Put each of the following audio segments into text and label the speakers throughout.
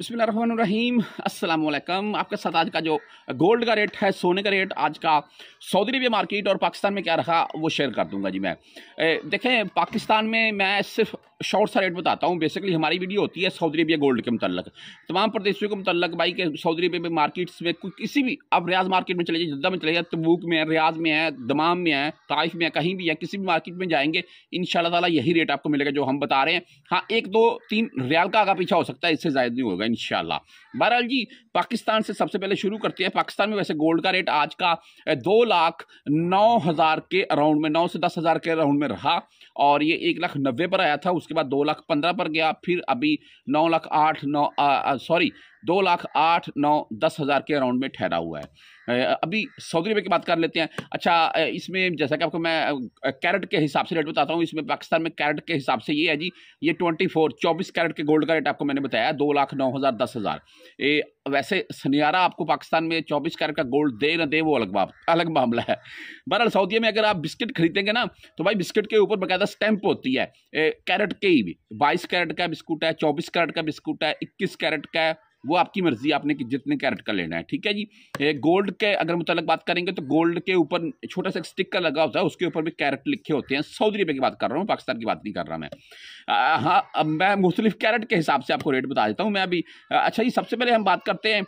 Speaker 1: बसमिल अल्लाम आपके साथ आज का जो गोल्ड का रेट है सोने का रेट आज का सऊदी अरबिया मार्केट और पाकिस्तान में क्या रहा वो शेयर कर दूंगा जी मैं ए, देखें पाकिस्तान में मैं सिर्फ शॉर्ट सा रेट बताता हूँ बेसिकली हमारी वीडियो होती है सऊदी अरबिया गोल्ड के मतलब तमाम प्रदेशों के मतलब भाई के सऊदी अरबिया में मार्केट्स में किसी भी आप रियाज मार्केट में चले जाए जद्दा में चले जाए तबूक में है रियाज में है दमाम में है ताइफ में है कहीं भी है किसी भी मार्केट में जाएंगे इन शाला यही रेट आपको मिलेगा जो हम बता रहे हैं हाँ एक दो तीन रियाल का आगा पीछा हो सकता है इससे ज़्यादा नहीं होगा इन बहरहाल जी पाकिस्तान से सबसे पहले शुरू करते हैं पाकिस्तान में वैसे गोल्ड का रेट आज का दो लाख नौ हज़ार के अराउंड में नौ से दस हज़ार के अराउंड में रहा और ये एक लाख नब्बे पर आया था उसके बाद दो लाख पंद्रह पर गया फिर अभी नौ लाख आठ नौ सॉरी दो लाख आठ नौ दस हज़ार के अराउंड में ठहरा हुआ है अभी सऊदी अरब की बात कर लेते हैं अच्छा इसमें जैसा कि आपको मैं कैरेट के हिसाब से रेट बताता हूँ इसमें पाकिस्तान में कैरेट के हिसाब से ये है जी ये ट्वेंटी फोर चौबीस कैरेट के गोल्ड का रेट आपको मैंने बताया दो लाख नौ हज़ार दस हज़ार ये वैसे सनियारा आपको पाकिस्तान में चौबीस कैरेट का गोल्ड दे ना दे वो अलग बात अलग मामला है बहरहाल सऊदी में अगर आप बिस्किट खरीदेंगे ना तो भाई बिस्किट के ऊपर बकायदा स्टैंप होती है कैरेट के ही भी बाईस कैरेट का बिस्कुट है चौबीस कैरेट का बिस्कुट है इक्कीस कैरेट का है वो आपकी मर्ज़ी आपने जितने कैरेट का लेना है ठीक है जी गोल्ड के अगर मुतलक बात करेंगे तो गोल्ड के ऊपर छोटा सा स्टिक का लगा होता है उसके ऊपर भी कैरेट लिखे होते हैं सऊदी अरबिया की बात कर रहा हूँ पाकिस्तान की बात नहीं कर रहा मैं हाँ अब मैं मुख्तलिफ कैरेट के हिसाब से आपको रेट बता देता हूँ मैं अभी अच्छा जी सबसे पहले हम बात करते हैं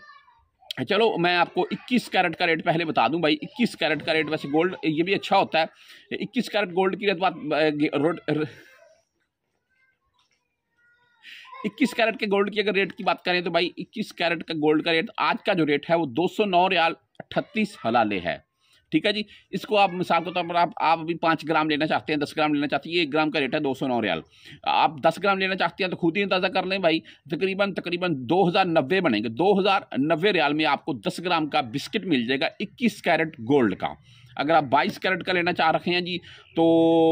Speaker 1: चलो मैं आपको 21 कैरेट का रेट पहले बता दूं भाई 21 कैरेट का रेट वैसे गोल्ड ये भी अच्छा होता है 21 कैरेट गोल्ड की रेट तो बात इक्कीस कैरेट के गोल्ड की अगर रेट की बात करें तो भाई इक्कीस कैरेट का गोल्ड का रेट आज का जो रेट है वो दो सौ नौ रियाल अट्ठतीस हलाले है ठीक है जी इसको आप मिसाल के तौर पर आप आप अभी पाँच ग्राम लेना चाहते हैं दस ग्राम लेना चाहते हैं एक ग्राम का रेट है दो सौ नौ रियाल आप दस ग्राम लेना चाहते हैं तो खुद ही अंदाज़ा कर लें भाई तकरीबन तकरीबन दो हज़ार नब्बे बनेंगे दो हज़ार नब्बे रियाल में आपको दस ग्राम का बिस्किट मिल जाएगा इक्कीस कैरेट गोल्ड का अगर आप बाईस कैरेट का लेना चाह रहे हैं जी तो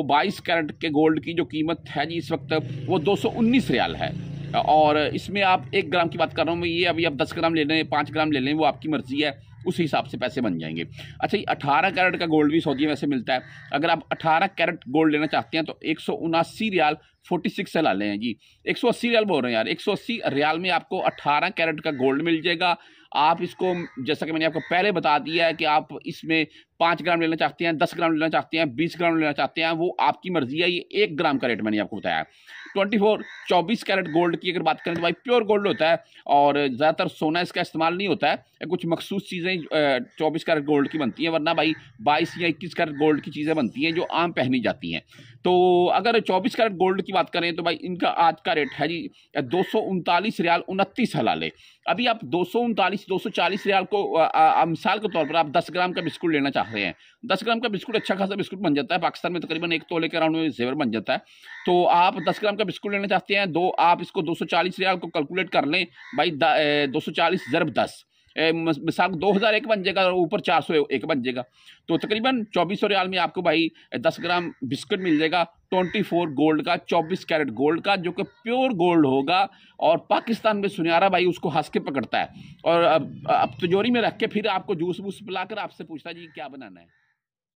Speaker 1: बाईस कैरेट के गोल्ड की जो कीमत है जी इस वक्त वो उन्नीस रियाल है और इसमें आप एक ग्राम की बात कर रहा हूँ मैं ये अभी आप दस ग्राम ले लें पाँच ग्राम ले लें वो आपकी मर्ज़ी है उस हिसाब से पैसे बन जाएंगे अच्छा ये अठारह कैरेट का गोल्ड भी सऊदी वैसे मिलता है अगर आप अठारह कैरेट गोल्ड लेना चाहते हैं तो एक सौ उनासी रियाल फोर्टी सिक्स से ला लें जी एक सौ अस्सी रियाल बोल रहे हैं यार एक सौ अस्सी रियाल में आपको अट्ठारह कैरेट का गोल्ड मिल जाएगा आप इसको जैसा कि मैंने आपको पहले बता दिया है कि आप इसमें पाँच ग्राम लेना चाहते हैं दस ग्राम लेना चाहते हैं बीस ग्राम लेना चाहते हैं वो आपकी मर्ज़ी है ये एक ग्राम का रेट मैंने आपको बताया ट्वेंटी फोर चौबीस कैरेट गोल्ड की अगर बात करें तो भाई प्योर गोल्ड होता है और ज़्यादातर सोना इसका इस्तेमाल नहीं होता है कुछ मखसूस चीज़ें चौबीस कैरेट गोल्ड की बनती हैं वरना भाई बाईस या इक्कीस कैरेट गोल्ड की चीज़ें बनती हैं जो आम पहनी जाती हैं तो अगर चौबीस कैरेट गोल्ड की बात करें तो भाई इनका आज का रेट है जी दो सौ उनतालीस रियाल उनतीस हलाले अभी आप दो सौ उनतालीस दो सौ चालीस रियाल को मिसाल के तौर पर आप दस ग्राम का बिस्कुट लेना चाह रहे हैं दस ग्राम का बिस्कुट अच्छा खासा बिस्कुट बन जाता है पाकिस्तान में तकरीबन एक तोले के अराउंड में जेवर बन जाता है तो आप दस ग्राम का बिस्कुट लेना चाहते हैं दो आप इसको दो सौ चालीस रियाल को कैलकुलेट कर लें भाई दो सौ चालीस ज़रब दस मिसाल दो हज़ार एक बन जाएगा और ऊपर चार सौ एक बन जाएगा तो तकरीबन चौबीस सौ रियाल में आपको भाई दस ग्राम बिस्किट मिल जाएगा ट्वेंटी फोर गोल्ड का चौबीस कैरेट गोल्ड का जो कि प्योर गोल्ड होगा और पाकिस्तान में सुनियारा भाई उसको हंस के पकड़ता है और अब अब तिजोरी में रख के फिर आपको जूस वूस पिलाकर आपसे पूछता है जी क्या बनाना है